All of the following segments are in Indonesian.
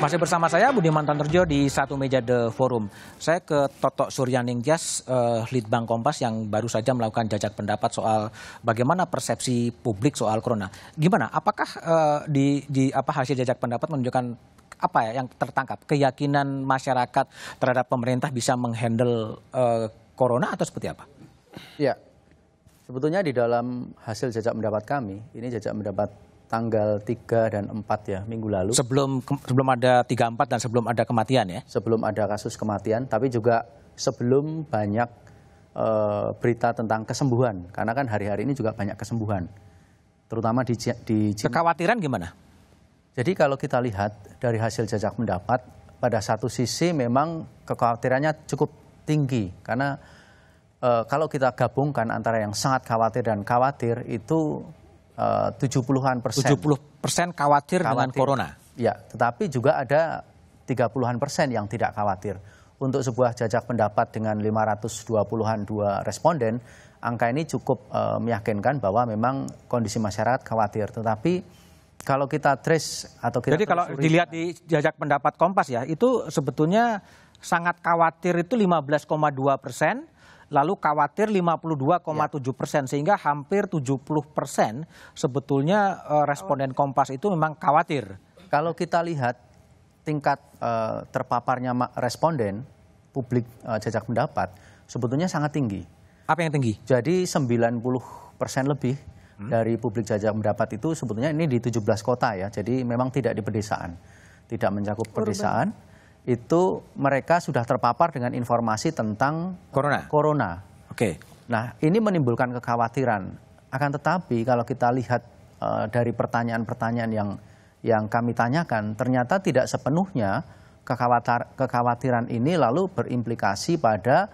Masih bersama saya Budiman Tanterjo di satu meja The Forum. Saya ke Toto Suryaningtyas, uh, eh, Litbang Kompas yang baru saja melakukan jajak pendapat soal bagaimana persepsi publik soal corona. Gimana? Apakah uh, di, di apa hasil jajak pendapat menunjukkan apa ya yang tertangkap keyakinan masyarakat terhadap pemerintah bisa menghandle uh, corona atau seperti apa? Ya, sebetulnya di dalam hasil jajak pendapat kami ini jajak pendapat tanggal 3 dan 4 ya minggu lalu. Sebelum sebelum ada 3 4 dan sebelum ada kematian ya. Sebelum ada kasus kematian tapi juga sebelum banyak e, berita tentang kesembuhan karena kan hari-hari ini juga banyak kesembuhan. Terutama di di kekhawatiran gimana? Jadi kalau kita lihat dari hasil jajak pendapat pada satu sisi memang kekhawatirannya cukup tinggi karena e, kalau kita gabungkan antara yang sangat khawatir dan khawatir itu Eh, uh, 70-an persen. 70 persen khawatir, khawatir dengan corona. Ya, tetapi juga ada 30-an persen yang tidak khawatir. Untuk sebuah jajak pendapat dengan 520-an dua responden, angka ini cukup uh, meyakinkan bahwa memang kondisi masyarakat khawatir. Tetapi kalau kita trace atau kita Jadi kalau dilihat di jajak pendapat Kompas ya, itu sebetulnya sangat khawatir itu 15,2 persen, lalu khawatir 52,7 iya. persen sehingga hampir 70 persen sebetulnya uh, responden oh. Kompas itu memang khawatir. Kalau kita lihat tingkat uh, terpaparnya responden publik uh, jajak pendapat sebetulnya sangat tinggi. Apa yang tinggi? Jadi 90 persen lebih hmm. dari publik jajak pendapat itu sebetulnya ini di 17 kota ya. Jadi memang tidak di pedesaan, tidak mencakup pedesaan. Urban itu mereka sudah terpapar dengan informasi tentang corona. Corona. Oke. Okay. Nah, ini menimbulkan kekhawatiran. Akan tetapi kalau kita lihat uh, dari pertanyaan-pertanyaan yang yang kami tanyakan, ternyata tidak sepenuhnya kekhawatir, kekhawatiran ini lalu berimplikasi pada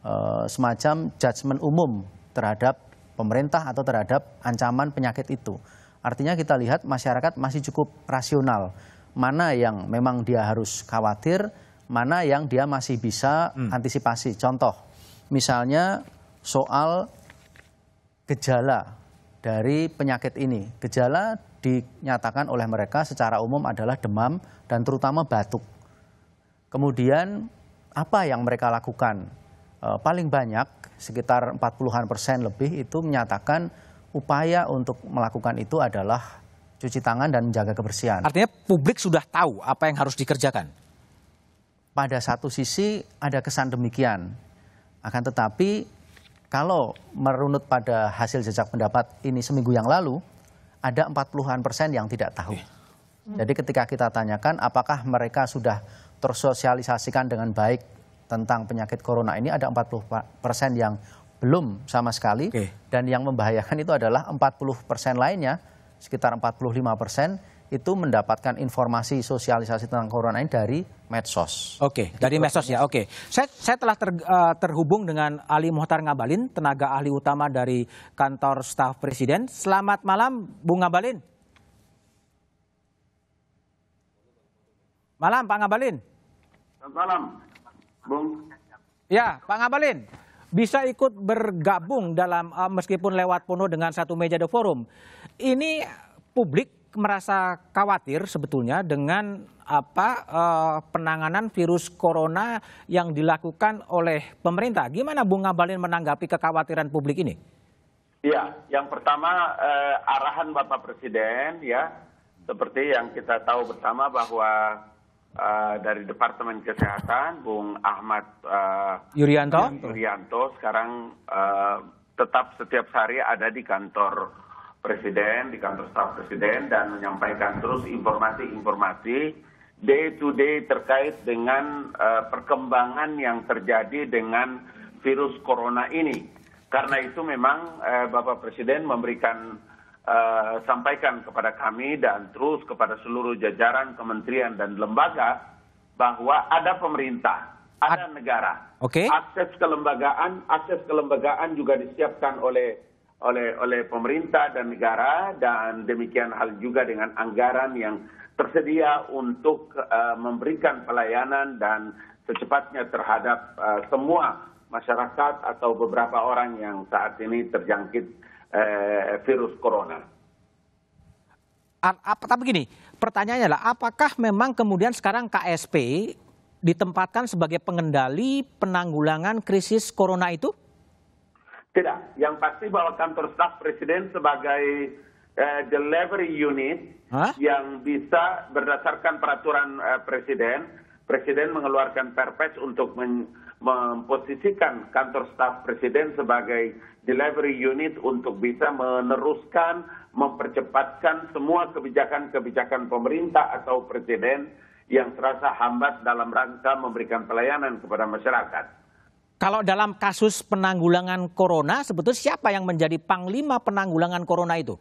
uh, semacam judgement umum terhadap pemerintah atau terhadap ancaman penyakit itu. Artinya kita lihat masyarakat masih cukup rasional mana yang memang dia harus khawatir, mana yang dia masih bisa hmm. antisipasi. Contoh, misalnya soal gejala dari penyakit ini. Gejala dinyatakan oleh mereka secara umum adalah demam dan terutama batuk. Kemudian apa yang mereka lakukan? E, paling banyak sekitar 40-an persen lebih itu menyatakan upaya untuk melakukan itu adalah cuci tangan dan menjaga kebersihan. Artinya publik sudah tahu apa yang harus dikerjakan. Pada satu sisi ada kesan demikian. Akan tetapi kalau merunut pada hasil jejak pendapat ini seminggu yang lalu, ada 40-an persen yang tidak tahu. Jadi ketika kita tanyakan apakah mereka sudah tersosialisasikan dengan baik tentang penyakit corona ini, ada 40 persen yang belum sama sekali. Okay. Dan yang membahayakan itu adalah 40 persen lainnya sekitar 45 persen itu mendapatkan informasi sosialisasi tentang corona ini dari medsos. Oke, okay, dari medsos ya. Oke, okay. saya, saya telah ter, uh, terhubung dengan Ali Muhtar Ngabalin, tenaga ahli utama dari kantor staf presiden. Selamat malam, Bung Ngabalin. Malam, Pak Ngabalin. Selamat malam, Bung. Ya, Pak Ngabalin bisa ikut bergabung dalam uh, meskipun lewat penuh dengan satu meja the forum ini publik merasa khawatir sebetulnya dengan apa eh, penanganan virus corona yang dilakukan oleh pemerintah. Gimana Bung Ngabalin menanggapi kekhawatiran publik ini? Iya, yang pertama eh, arahan Bapak Presiden ya, seperti yang kita tahu bersama bahwa uh, dari Departemen Kesehatan Bung Ahmad uh, Yuryanto Yuryanto sekarang uh, tetap setiap hari ada di kantor Presiden, di kantor staf Presiden, dan menyampaikan terus informasi-informasi day to day terkait dengan uh, perkembangan yang terjadi dengan virus corona ini. Karena itu memang uh, Bapak Presiden memberikan uh, sampaikan kepada kami dan terus kepada seluruh jajaran kementerian dan lembaga bahwa ada pemerintah, ada negara. Okay. Akses kelembagaan, akses kelembagaan juga disiapkan oleh oleh oleh pemerintah dan negara dan demikian hal juga dengan anggaran yang tersedia untuk uh, memberikan pelayanan dan secepatnya terhadap uh, semua masyarakat atau beberapa orang yang saat ini terjangkit uh, virus corona. Apa, tapi gini, pertanyaannya adalah apakah memang kemudian sekarang KSP ditempatkan sebagai pengendali penanggulangan krisis corona itu? Tidak, yang pasti bahwa kantor staf presiden sebagai uh, delivery unit huh? yang bisa berdasarkan peraturan uh, presiden, presiden mengeluarkan perpres untuk men memposisikan kantor staf presiden sebagai delivery unit untuk bisa meneruskan, mempercepatkan semua kebijakan-kebijakan pemerintah atau presiden yang terasa hambat dalam rangka memberikan pelayanan kepada masyarakat. Kalau dalam kasus penanggulangan corona, sebetulnya siapa yang menjadi panglima penanggulangan corona itu?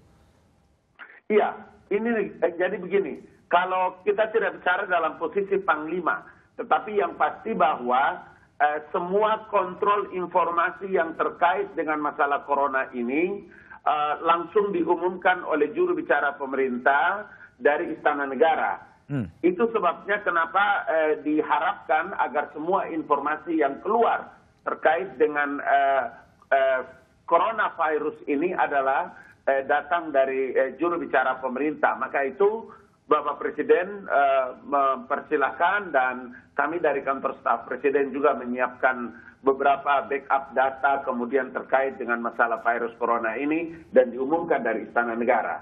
Iya, ini eh, jadi begini. Kalau kita tidak bicara dalam posisi panglima, tetapi yang pasti bahwa eh, semua kontrol informasi yang terkait dengan masalah corona ini eh, langsung diumumkan oleh juru bicara pemerintah dari Istana Negara. Hmm. Itu sebabnya kenapa eh, diharapkan agar semua informasi yang keluar terkait dengan eh, eh, coronavirus ini adalah eh, datang dari uh, juru bicara pemerintah. Maka itu Bapak Presiden uh, mempersilahkan dan kami dari kantor staf Presiden juga menyiapkan beberapa backup data kemudian terkait dengan masalah virus corona ini dan diumumkan dari Istana Negara.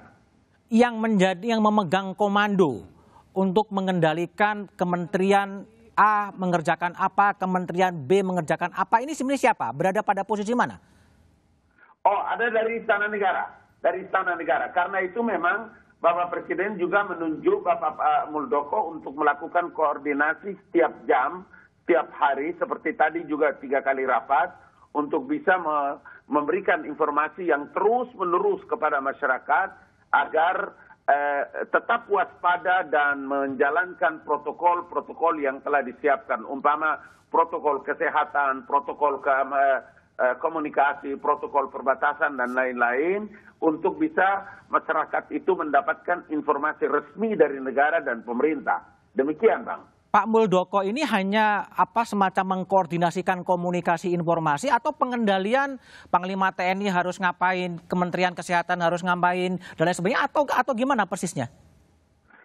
Yang menjadi yang memegang komando untuk mengendalikan kementerian A mengerjakan apa, kementerian B mengerjakan apa. Ini sebenarnya siapa? Berada pada posisi mana? Oh, ada dari istana negara, dari istana negara. Karena itu memang Bapak Presiden juga menunjuk Bapak eh, Muldoko untuk melakukan koordinasi setiap jam, setiap hari, seperti tadi juga tiga kali rapat, untuk bisa memberikan informasi yang terus menerus kepada masyarakat agar Eh, tetap waspada dan menjalankan protokol-protokol yang telah disiapkan. Umpama protokol kesehatan, protokol ke, eh, eh, komunikasi, protokol perbatasan, dan lain-lain untuk bisa masyarakat itu mendapatkan informasi resmi dari negara dan pemerintah. Demikian, Bang. Pak Muldoko ini hanya apa semacam mengkoordinasikan komunikasi informasi atau pengendalian Panglima TNI harus ngapain, Kementerian Kesehatan harus ngapain dan lain sebagainya atau atau gimana persisnya?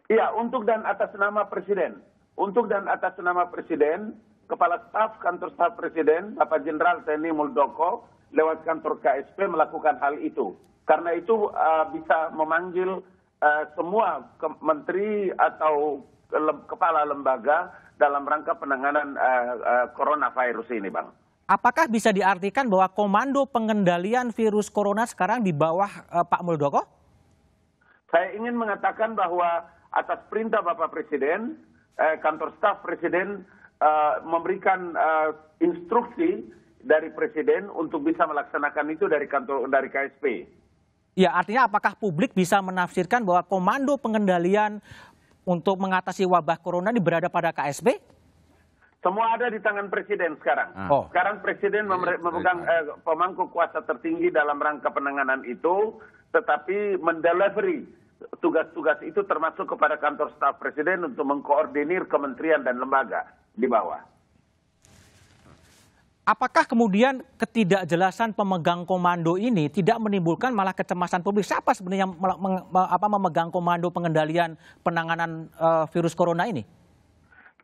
Iya, untuk dan atas nama Presiden. Untuk dan atas nama Presiden, Kepala Staf Kantor Staf Presiden, Bapak Jenderal TNI Muldoko lewat kantor KSP melakukan hal itu. Karena itu uh, bisa memanggil uh, semua menteri atau kepala lembaga dalam rangka penanganan uh, uh, coronavirus ini, Bang. Apakah bisa diartikan bahwa komando pengendalian virus corona sekarang di bawah uh, Pak Muldoko? Saya ingin mengatakan bahwa atas perintah Bapak Presiden, eh, kantor staf Presiden eh, memberikan eh, instruksi dari Presiden untuk bisa melaksanakan itu dari kantor dari KSP. Ya, artinya apakah publik bisa menafsirkan bahwa komando pengendalian untuk mengatasi wabah corona ini berada pada KSB. Semua ada di tangan presiden sekarang. Ah. Oh. Sekarang presiden iya, memegang iya. eh, pemangku kuasa tertinggi dalam rangka penanganan itu, tetapi mendelivery tugas-tugas itu termasuk kepada kantor staf presiden untuk mengkoordinir kementerian dan lembaga di bawah. Apakah kemudian ketidakjelasan pemegang komando ini tidak menimbulkan malah kecemasan publik? Siapa sebenarnya yang apa, memegang komando pengendalian penanganan uh, virus corona ini?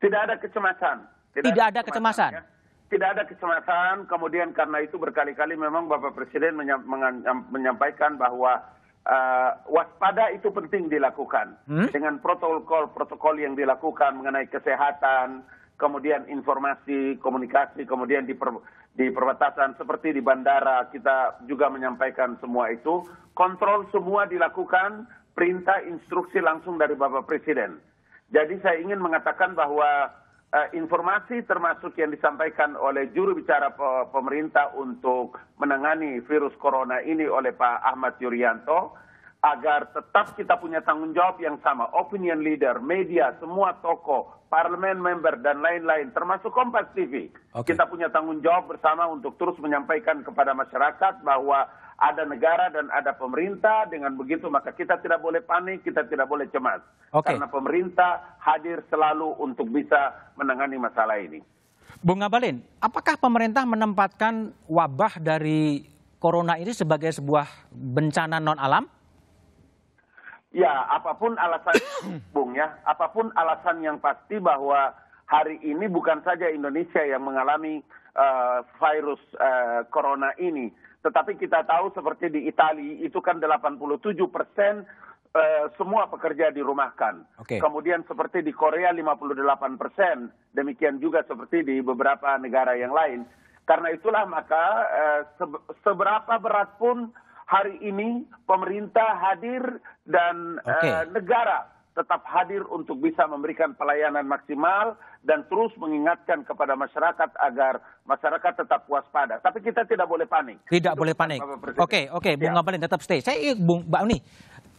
Tidak ada kecemasan. Tidak, tidak ada kecemasan. kecemasan. Ya tidak ada kecemasan. Kemudian karena itu berkali-kali memang Bapak Presiden menyampaikan bahwa uh, waspada itu penting dilakukan hmm? dengan protokol protokol yang dilakukan mengenai kesehatan, kemudian informasi komunikasi, kemudian di, per, di perbatasan seperti di bandara kita juga menyampaikan semua itu. Kontrol semua dilakukan perintah instruksi langsung dari Bapak Presiden. Jadi saya ingin mengatakan bahwa uh, informasi termasuk yang disampaikan oleh juru bicara pemerintah untuk menangani virus corona ini oleh Pak Ahmad Yuryanto agar tetap kita punya tanggung jawab yang sama. Opinion leader, media, semua toko, parlemen member, dan lain-lain, termasuk Kompas TV. Okay. Kita punya tanggung jawab bersama untuk terus menyampaikan kepada masyarakat bahwa ada negara dan ada pemerintah. Dengan begitu maka kita tidak boleh panik, kita tidak boleh cemas. Okay. Karena pemerintah hadir selalu untuk bisa menangani masalah ini. Bung Abalin, apakah pemerintah menempatkan wabah dari corona ini sebagai sebuah bencana non alam? Ya, apapun alasan, Bung ya, apapun alasan yang pasti bahwa hari ini bukan saja Indonesia yang mengalami uh, virus uh, corona ini, tetapi kita tahu seperti di Italia itu kan 87 persen Uh, semua pekerja dirumahkan. Okay. Kemudian seperti di Korea 58 persen, demikian juga seperti di beberapa negara yang lain. Karena itulah maka uh, seberapa berat pun hari ini pemerintah hadir dan okay. uh, eh, negara tetap hadir untuk bisa memberikan pelayanan maksimal dan terus mengingatkan kepada masyarakat agar masyarakat tetap waspada. Tapi kita tidak boleh panik. Tidak Itu boleh panik. Oke, oke, okay, okay, Bung ya. Ngabalin tetap stay. Saya Bung Mbak Uni,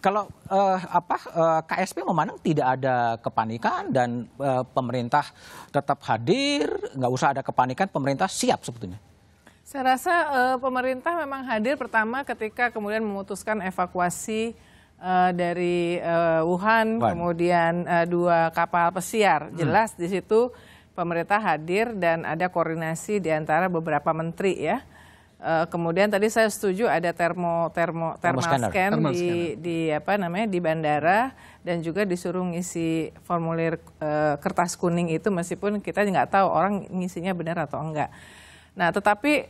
kalau uh, apa uh, eh, KSP memandang tidak ada kepanikan dan uh, pemerintah tetap hadir, nggak usah ada kepanikan, pemerintah siap sebetulnya. Saya rasa uh, pemerintah memang hadir pertama ketika kemudian memutuskan evakuasi uh, dari uh, Wuhan, kemudian uh, dua kapal pesiar. Hmm. Jelas di situ pemerintah hadir dan ada koordinasi di antara beberapa menteri ya. Uh, kemudian tadi saya setuju ada termo termo thermal scan thermal di di apa namanya di bandara dan juga disuruh ngisi formulir uh, kertas kuning itu meskipun kita nggak tahu orang ngisinya benar atau enggak. Nah, tetapi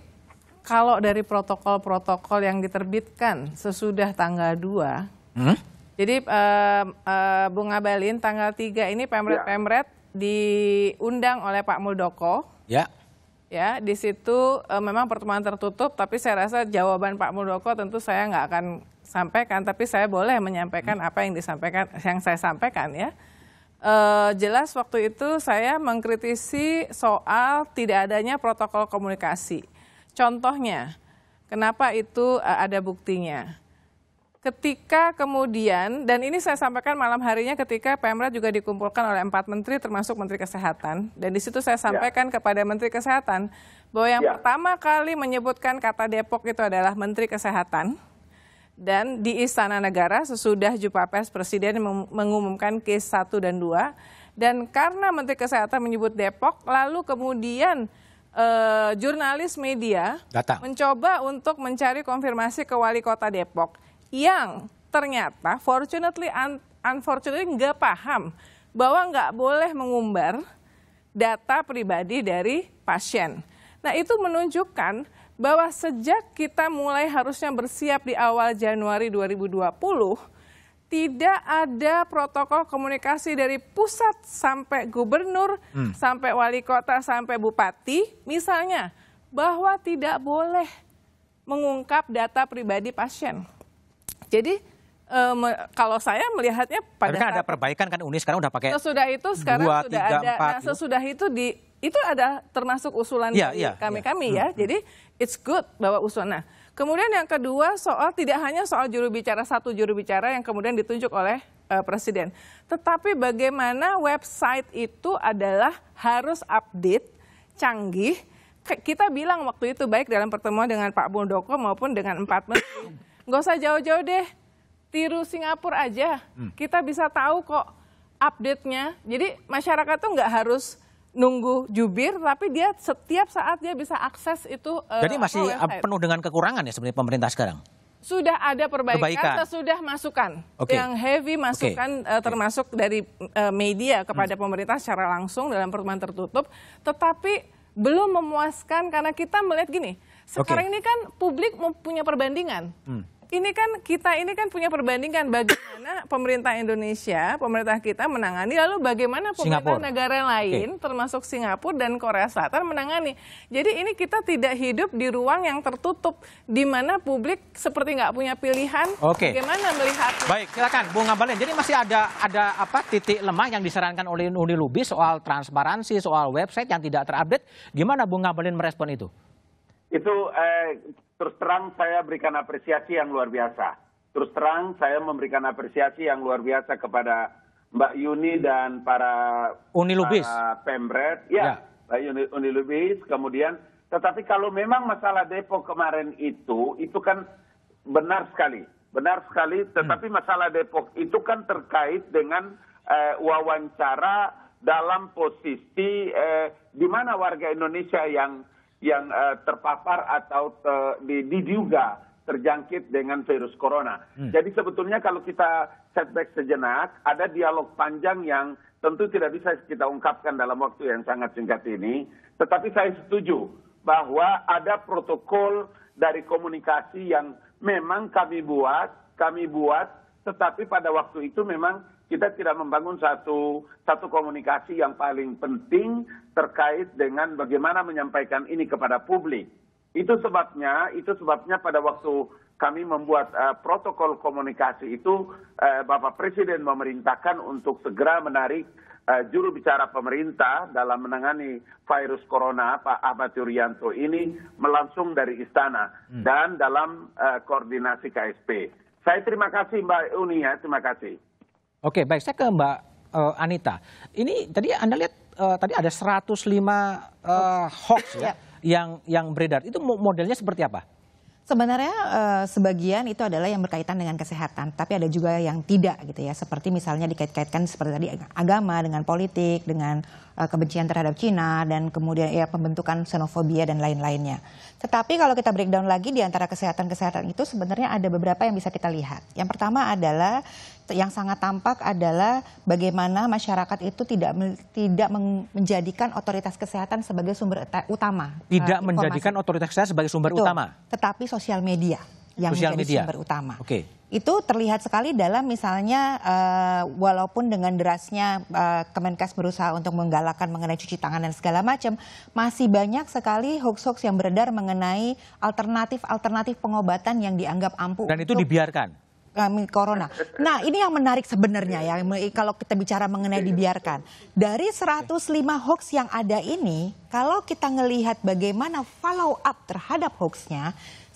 kalau dari protokol-protokol yang diterbitkan sesudah tanggal 2, hmm? jadi uh, uh, Bung Abalin tanggal 3 ini Pemret-Pemret ya. diundang oleh Pak Muldoko. Ya. Ya, di situ uh, memang pertemuan tertutup, tapi saya rasa jawaban Pak Muldoko tentu saya nggak akan sampaikan, tapi saya boleh menyampaikan hmm. apa yang disampaikan, yang saya sampaikan ya uh, jelas waktu itu saya mengkritisi soal tidak adanya protokol komunikasi. Contohnya, kenapa itu uh, ada buktinya? Ketika kemudian, dan ini saya sampaikan malam harinya ketika Pemret juga dikumpulkan oleh empat menteri termasuk Menteri Kesehatan. Dan di situ saya ya. sampaikan ya. kepada Menteri Kesehatan bahwa yang ya. pertama kali menyebutkan kata Depok itu adalah Menteri Kesehatan dan di Istana Negara sesudah jumpa pers Presiden mengumumkan case 1 dan 2. Dan karena Menteri Kesehatan menyebut Depok, lalu kemudian eh, jurnalis media Datang. mencoba untuk mencari konfirmasi ke wali kota Depok. Yang ternyata fortunately un unfortunately nggak paham bahwa nggak boleh mengumbar data pribadi dari pasien. Nah itu menunjukkan bahwa sejak kita mulai harusnya bersiap di awal Januari 2020, tidak ada protokol komunikasi dari pusat sampai gubernur, hmm. sampai wali kota, sampai bupati, misalnya bahwa tidak boleh mengungkap data pribadi pasien. Jadi eh, me, kalau saya melihatnya pada Tapi kan saat, ada perbaikan kan Uni sekarang udah pakai sesudah itu sekarang 2, sudah 3, ada 4, nah gitu. sesudah itu di itu ada termasuk usulan yeah, dari iya, kami-kami yeah. ya. Hmm, hmm. Jadi it's good bahwa usulan. Nah, kemudian yang kedua soal tidak hanya soal juru bicara satu juru bicara yang kemudian ditunjuk oleh uh, presiden, tetapi bagaimana website itu adalah harus update, canggih. Kita bilang waktu itu baik dalam pertemuan dengan Pak Muldoko maupun dengan empat menteri, Gak usah jauh-jauh deh, tiru Singapura aja. Hmm. Kita bisa tahu kok update-nya. Jadi masyarakat tuh nggak harus nunggu jubir tapi dia setiap saat dia bisa akses itu uh, eh, Jadi masih eh, penuh dengan kekurangan ya sebenarnya pemerintah sekarang. Sudah ada perbaikan, perbaikan. sudah masukan. Okay. Yang heavy masukan eh, okay. uh, termasuk okay. dari uh, media kepada hmm. pemerintah secara langsung dalam pertemuan tertutup, tetapi belum memuaskan karena kita melihat gini, sekarang okay. ini kan publik mempunyai perbandingan. Hmm ini kan kita ini kan punya perbandingan bagaimana pemerintah Indonesia, pemerintah kita menangani lalu bagaimana pemerintah Singapura. negara lain okay. termasuk Singapura dan Korea Selatan menangani. Jadi ini kita tidak hidup di ruang yang tertutup di mana publik seperti nggak punya pilihan okay. bagaimana melihat. Baik, silakan Bung Ngabalin. Jadi masih ada ada apa titik lemah yang disarankan oleh Uni Lubi soal transparansi, soal website yang tidak terupdate. Gimana Bung Ngabalin merespon itu? Itu eh, terus terang saya berikan apresiasi yang luar biasa. Terus terang saya memberikan apresiasi yang luar biasa kepada Mbak Yuni dan para Uni Lubis. Pemret, ya, ya. Mbak Yuni, Uni Lubis. Kemudian, tetapi kalau memang masalah Depok kemarin itu, itu kan benar sekali, benar sekali. Hmm. Tetapi hmm. masalah Depok itu kan terkait dengan eh, wawancara dalam posisi eh, di mana warga Indonesia yang yang eh, terpapar atau diduga terjangkit dengan virus corona. Hmm. Jadi sebetulnya kalau kita setback sejenak, ada dialog panjang yang tentu tidak bisa kita ungkapkan dalam waktu yang sangat singkat ini. Tetapi saya setuju bahwa ada protokol dari komunikasi yang memang kami buat, kami buat, tetapi pada waktu itu memang kita tidak membangun satu satu komunikasi yang paling penting terkait dengan bagaimana menyampaikan ini kepada publik. Itu sebabnya, itu sebabnya pada waktu kami membuat uh, protokol komunikasi itu uh, Bapak Presiden memerintahkan untuk segera menarik uh, juru bicara pemerintah dalam menangani virus corona Pak Ahmad Yuryanto ini melangsung dari istana hmm. dan dalam uh, koordinasi KSP. Saya terima kasih Mbak Uni ya, terima kasih. Oke, baik. Saya ke Mbak uh, Anita. Ini tadi Anda lihat uh, tadi ada 105 uh, eh, hoax ya, ya, yang yang beredar. Itu modelnya seperti apa? Sebenarnya uh, sebagian itu adalah yang berkaitan dengan kesehatan, tapi ada juga yang tidak gitu ya. Seperti misalnya dikait-kaitkan seperti tadi agama dengan politik, dengan uh, kebencian terhadap Cina dan kemudian ya pembentukan xenofobia dan lain-lainnya. Tetapi kalau kita breakdown lagi di antara kesehatan-kesehatan itu sebenarnya ada beberapa yang bisa kita lihat. Yang pertama adalah yang sangat tampak adalah bagaimana masyarakat itu tidak tidak menjadikan otoritas kesehatan sebagai sumber utama. Eh, tidak uh, menjadikan otoritas kesehatan sebagai sumber Betul. utama. Tetapi sosial media yang sosial menjadi media. sumber utama. Oke. Okay. Itu terlihat sekali dalam misalnya uh, walaupun dengan derasnya uh, Kemenkes berusaha untuk menggalakkan mengenai cuci tangan dan segala macam, masih banyak sekali hoax-hoax yang beredar mengenai alternatif-alternatif pengobatan yang dianggap ampuh. Dan itu dibiarkan kami eh, corona. Nah, ini yang menarik sebenarnya ya kalau kita bicara mengenai iya. dibiarkan. Dari 105 iya. hoax yang ada ini, kalau kita melihat bagaimana follow up terhadap hoaxnya,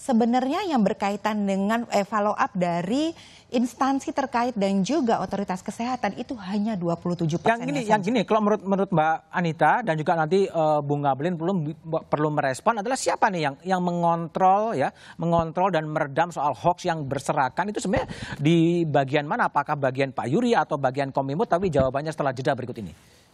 sebenarnya yang berkaitan dengan eh, follow up dari instansi terkait dan juga otoritas kesehatan itu hanya 27 persen. Yang gini, ya, yang gini, kalau menurut menurut Mbak Anita dan juga nanti uh, Bung Gablin perlu perlu merespon adalah siapa nih yang yang mengontrol ya, mengontrol dan meredam soal hoax yang berserakan itu sebenarnya di bagian mana? Apakah bagian Pak Yuri atau bagian Komimut? Tapi jawabannya setelah jeda berikut ini.